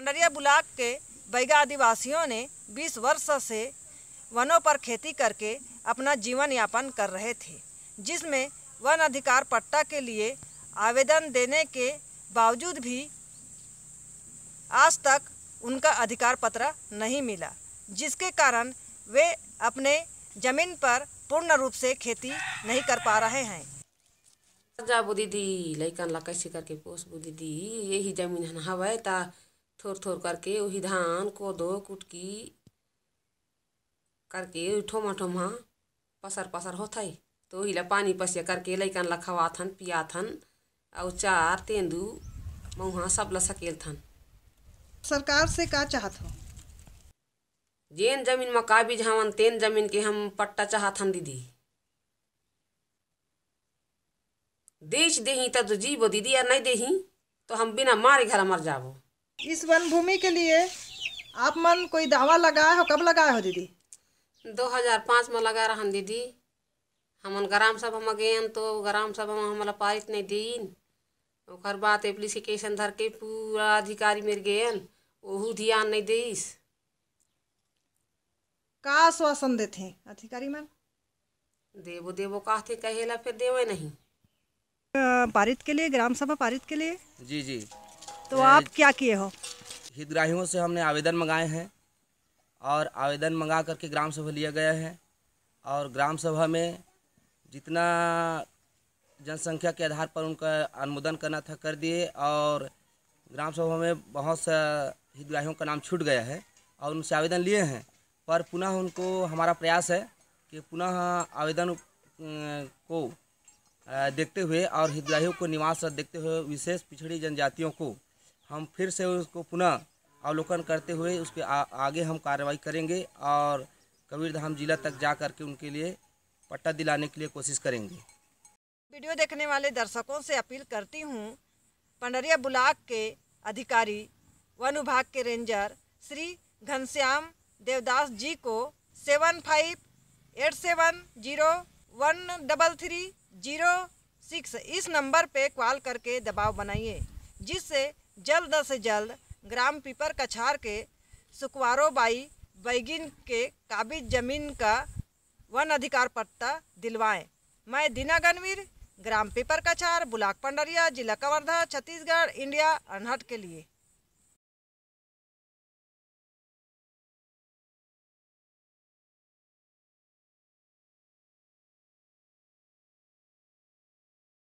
अंडरिया block के बैगा आदिवासियों ने 20 वर्ष से वनों पर खेती करके अपना जीवन यापन कर रहे थे जिसमें वन अधिकार पट्टा के लिए आवेदन देने के बावजूद भी आज तक उनका अधिकार पत्र नहीं मिला जिसके कारण वे अपने ज़मीन पर पूर्ण रूप से खेती नहीं कर पा रहे हैं जाबो दी लैकन ला कैसे करके पोस दी यही जमीन है ता थोर थोर करके वही धान कोदो कुटकी करके ठोमा ठोमा पसर पसर होता है तो वही ला पानी पसिया करके लैकन ला खवाथन पियाथन और चार तेंदू मऊहा सब ला थन सरकार से का चाहत हो जेन जमीन में का बीज हवन तेन जमीन के हम पट्टा चाहथन दीदी देश देही तब तो जीवो दीदी और नहीं देही तो हम बिना मारे घर मर जाबो इस वन भूमि के लिए आप मन कोई दावा लगाए हो कब लगाए हो दीदी 2005 में लगा रहा दीदी हम ग्राम सभा में गए तो ग्राम सभा में हमारा पारित नहीं दीन और बात एप्लीकेशन धर के पूरा अधिकारी मेरे गए वहू ध्यान नहीं दीस का आश्वासन देते अधिकारी मैम देवो देवो कहते कहेला फिर देवे नहीं पारित के लिए ग्राम सभा पारित के लिए जी जी तो आप क्या किए हो हितग्राहियों से हमने आवेदन मंगाए हैं और आवेदन मंगा करके ग्राम सभा लिया गया है और ग्राम सभा में जितना जनसंख्या के आधार पर उनका अनुमोदन करना था कर दिए और ग्राम सभा में बहुत सा हितग्राहियों का नाम छूट गया है और उनसे आवेदन लिए हैं पर पुनः उनको हमारा प्रयास है कि पुनः आवेदन को देखते हुए और हितग्राहियों को निवास देखते हुए विशेष पिछड़ी जनजातियों को हम फिर से उसको पुनः अवलोकन करते हुए उसके आगे हम कार्रवाई करेंगे और कबीरधाम जिला तक जा करके उनके लिए पट्टा दिलाने के लिए कोशिश करेंगे वीडियो देखने वाले दर्शकों से अपील करती हूँ पंडरिया ब्लॉक के अधिकारी वन विभाग के रेंजर श्री घनश्याम देवदास जी को seven five eight seven zero one double three zero six इस नंबर पे कॉल करके दबाव बनाइए जिससे जल्द से जल्द ग्राम पीपर कछार के सुकवारोबाई बैगिन के काबिज जमीन का वन अधिकार पट्टा दिलवाएं मैं दीना गणवीर ग्राम पेपर कछार बुलाक पंडरिया जिला कवर्धा छत्तीसगढ़ इंडिया अनहट के लिए